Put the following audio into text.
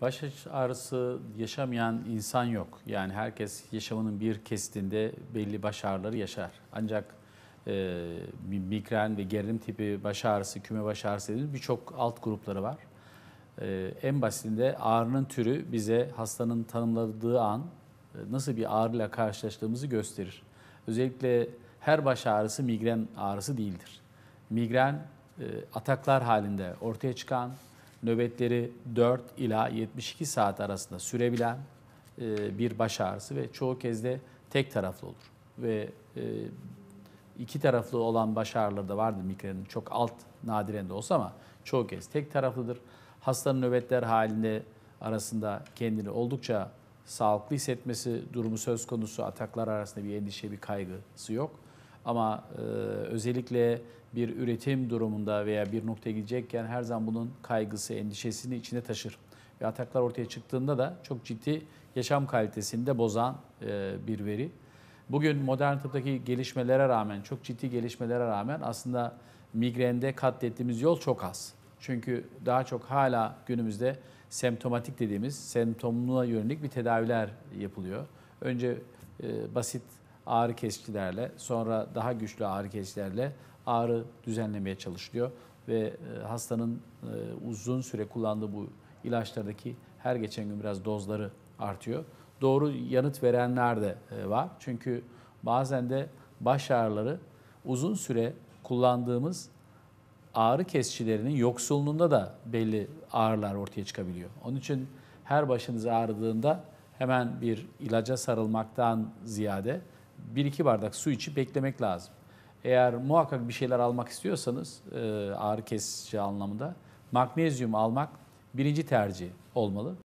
Baş ağrısı yaşamayan insan yok. Yani herkes yaşamının bir kesitinde belli baş ağrıları yaşar. Ancak e, migren ve gerilim tipi baş ağrısı, küme baş ağrısı dediğimiz birçok alt grupları var. E, en basitinde ağrının türü bize hastanın tanımladığı an e, nasıl bir ağrıyla karşılaştığımızı gösterir. Özellikle her baş ağrısı migren ağrısı değildir. Migren e, ataklar halinde ortaya çıkan nöbetleri 4 ila 72 saat arasında sürebilen e, bir baş ağrısı ve çoğu kez de tek taraflı olur. Ve e, iki taraflı olan baş ağrıları da vardır migrenin çok alt nadiren de olsa ama çoğu kez tek taraflıdır. Hastanın nöbetler halinde arasında kendini oldukça sağlıklı hissetmesi durumu söz konusu. Ataklar arasında bir endişe, bir kaygısı yok. Ama e, özellikle bir üretim durumunda veya bir noktaya gidecekken her zaman bunun kaygısı, endişesini içine taşır. Ve ataklar ortaya çıktığında da çok ciddi yaşam kalitesini de bozan e, bir veri. Bugün modern tıptaki gelişmelere rağmen, çok ciddi gelişmelere rağmen aslında migrende katlettiğimiz yol çok az. Çünkü daha çok hala günümüzde semptomatik dediğimiz semptomluğa yönelik bir tedaviler yapılıyor. Önce e, basit ağrı kesicilerle, sonra daha güçlü ağrı kesicilerle ağrı düzenlemeye çalışılıyor ve e, hastanın e, uzun süre kullandığı bu ilaçlardaki her geçen gün biraz dozları artıyor. Doğru yanıt verenler de e, var. Çünkü bazen de baş ağrıları uzun süre kullandığımız ağrı kesicilerinin yoksulluğunda da belli ağrılar ortaya çıkabiliyor. Onun için her başınız ağrıdığında hemen bir ilaca sarılmaktan ziyade bir iki bardak su içi beklemek lazım. Eğer muhakkak bir şeyler almak istiyorsanız e, ağrı kesici anlamında magnezyum almak birinci tercih olmalı.